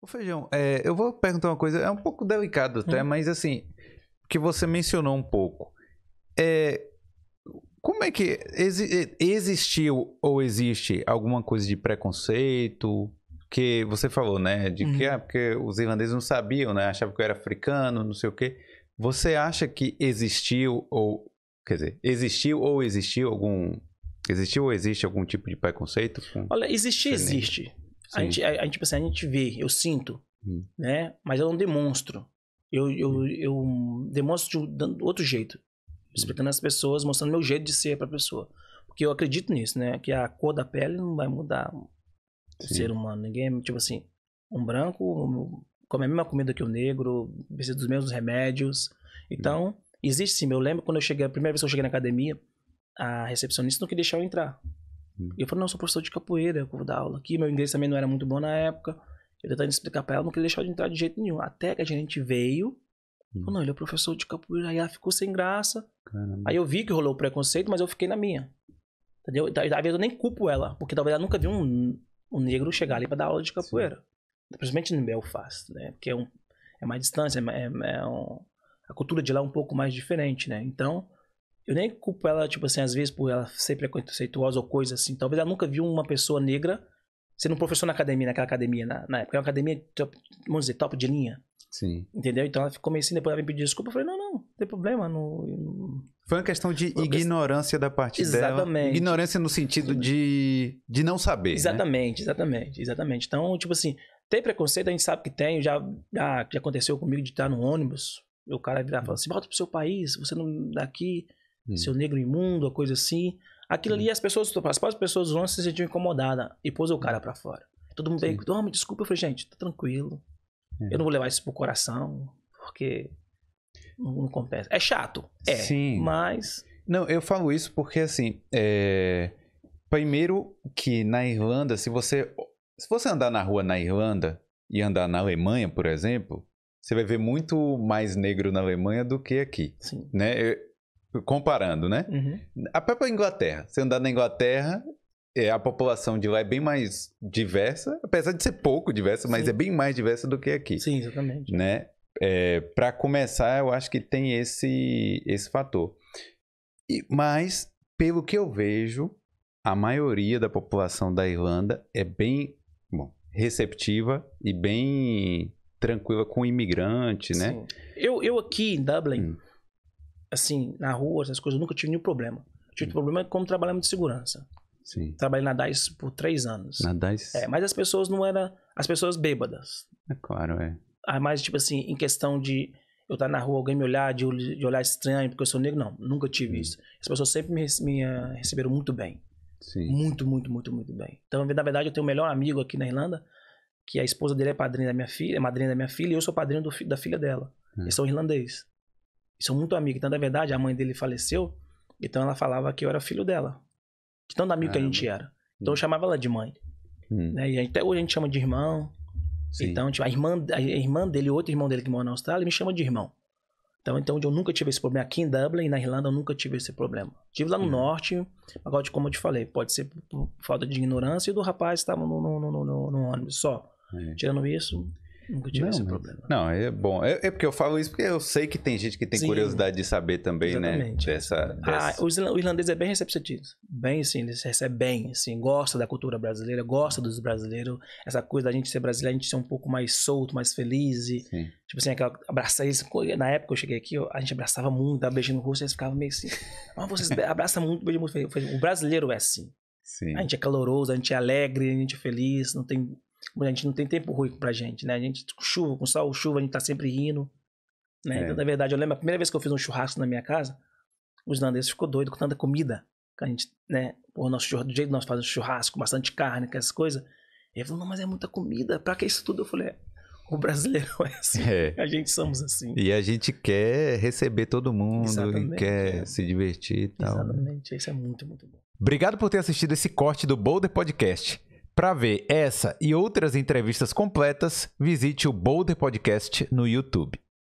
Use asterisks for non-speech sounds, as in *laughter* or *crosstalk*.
O Feijão, é, eu vou perguntar uma coisa, é um pouco delicado até, hum. mas assim, que você mencionou um pouco. É, como é que exi existiu ou existe alguma coisa de preconceito? Que você falou, né? De que uhum. ah, porque os irlandeses não sabiam, né? Achavam que eu era africano, não sei o quê. Você acha que existiu ou. Quer dizer, existiu ou existiu algum. Existiu ou existe algum tipo de preconceito? Olha, existe, existe. A gente, a, a, gente, tipo assim, a gente vê, eu sinto, hum. né? Mas eu não demonstro. Eu, eu, hum. eu demonstro de um, outro jeito. Hum. Explicando as pessoas, mostrando meu jeito de ser para a pessoa. Porque eu acredito nisso, né? Que a cor da pele não vai mudar o Sim. ser humano. Ninguém, é, tipo assim, um branco come a mesma comida que o um negro, precisa dos mesmos remédios. Então, hum. existe sim. Eu lembro quando eu cheguei, a primeira vez que eu cheguei na academia, a recepcionista não queria deixar eu entrar. Uhum. E eu falei, não, eu sou professor de capoeira, eu vou dar aula aqui. Meu inglês também não era muito bom na época. Eu tentando explicar pra ela, não queria deixar de entrar de jeito nenhum. Até que a gente veio, uhum. falou, não, ele é professor de capoeira. Aí ela ficou sem graça. Caramba. Aí eu vi que rolou o preconceito, mas eu fiquei na minha. Entendeu? Às vezes eu nem culpo ela, porque talvez ela nunca viu um, um negro chegar ali pra dar aula de capoeira. Sim. Principalmente no Belfast, né? Porque é, um, é mais distância, é, é, é um, a cultura de lá é um pouco mais diferente, né? Então, eu nem culpo ela, tipo assim, às vezes por ela ser preconceituosa ou coisa assim. Talvez ela nunca viu uma pessoa negra sendo um professor na academia, naquela academia, na, na época. Era é uma academia, top, vamos dizer, top de linha. Sim. Entendeu? Então ela ficou meio assim, depois ela me pediu desculpa. Eu falei, não, não, não tem problema. Não, não... Foi uma questão de ignorância da parte exatamente. dela. Exatamente. Ignorância no sentido de, de não saber. Né? Exatamente, né? exatamente, exatamente. Então, tipo assim, tem preconceito, a gente sabe que tem. Já, já, já aconteceu comigo de estar no ônibus, o cara virar e falar assim: volta pro seu país, você não daqui hum. seu negro imundo, a coisa assim. Aquilo hum. ali, as pessoas, as próprias pessoas vão se sentir incomodadas e pôs o hum. cara para fora. Todo mundo veio, oh, me desculpa. Eu falei, gente, tá tranquilo. É. Eu não vou levar isso pro coração, porque não, não compensa. É chato, é. Sim. Mas. Não, eu falo isso porque, assim, é... primeiro que na Irlanda, se você. Se você andar na rua na Irlanda e andar na Alemanha, por exemplo, você vai ver muito mais negro na Alemanha do que aqui. Sim. Né? comparando, né? Uhum. A própria Inglaterra. Você andar na Inglaterra, é, a população de lá é bem mais diversa, apesar de ser pouco diversa, mas é bem mais diversa do que aqui. Sim, exatamente. Né? É, para começar, eu acho que tem esse, esse fator. E, mas, pelo que eu vejo, a maioria da população da Irlanda é bem bom, receptiva e bem tranquila com o imigrante, né? Sim. Eu, eu aqui em Dublin. Hum assim, na rua, essas coisas, eu nunca tive nenhum problema. Eu tive uhum. problema como trabalhamos de segurança. Sim. Trabalhei na DAIS por três anos. Na DAIS? É, mas as pessoas não eram. As pessoas bêbadas. É claro, é. Ah, mas, tipo assim, em questão de eu estar tá na rua, alguém me olhar, de, de olhar estranho porque eu sou negro, não. Nunca tive hum. isso. As pessoas sempre me, me eh, receberam muito bem. Sim. Muito, muito, muito, muito bem. Então, na verdade, eu tenho o melhor amigo aqui na Irlanda, que a esposa dele é padrinha da minha filha, é madrinha da minha filha, e eu sou padrinho do, da filha dela. Uhum. Eles são irlandês. E sou muito amigo. Então, na verdade, a mãe dele faleceu, então ela falava que eu era filho dela. De tanto amigo que a gente era. Então eu hum. chamava ela de mãe. Hum. Né? E até hoje a gente chama de irmão. Sim. Então, tipo, a irmã, a irmã dele, outro irmão dele que mora na Austrália, me chama de irmão. Então, então eu nunca tive esse problema. Aqui em Dublin, na Irlanda, eu nunca tive esse problema. Tive lá no hum. norte, agora, como eu te falei, pode ser por falta de ignorância e do rapaz que estava no, no, no, no, ônibus só. É. Tirando isso, hum. Nunca tive não, esse problema. Não, é bom. É, é, porque eu falo isso porque eu sei que tem gente que tem Sim, curiosidade de saber também, né, exatamente. né? Dessa, dessa... Ah, o irlandês é bem receptivo. Bem, assim, eles recebem bem, assim, gosta da cultura brasileira, gosta dos brasileiros. Essa coisa da gente ser brasileiro, a gente ser um pouco mais solto, mais feliz. E, tipo assim, aquela, abraçar eles. Na época que eu cheguei aqui, a gente abraçava muito, dava beijinho no rosto, eles ficavam meio assim. Mas ah, vocês abraçam muito, beijam muito. O brasileiro é assim. Sim. A gente é caloroso, a gente é alegre, a gente é feliz, não tem a gente não tem tempo ruim pra gente, né? A gente com chuva, com sol, chuva, a gente tá sempre rindo. Né? É. Então, na verdade, eu lembro a primeira vez que eu fiz um churrasco na minha casa, os nandeses ficou doido com tanta comida. Que a gente, né? O nosso churrasco, do jeito que nós fazemos churrasco, bastante carne, essas coisas. Ele falou, não, mas é muita comida, pra que isso tudo? Eu falei, é, o brasileiro é assim. *laughs* É. A gente somos assim. E a gente quer receber todo mundo Exatamente, quer é. se divertir e tal. Né? Exatamente, isso é muito, muito bom. Obrigado por ter assistido esse corte do Boulder Podcast. Para ver essa e outras entrevistas completas, visite o Boulder Podcast no YouTube.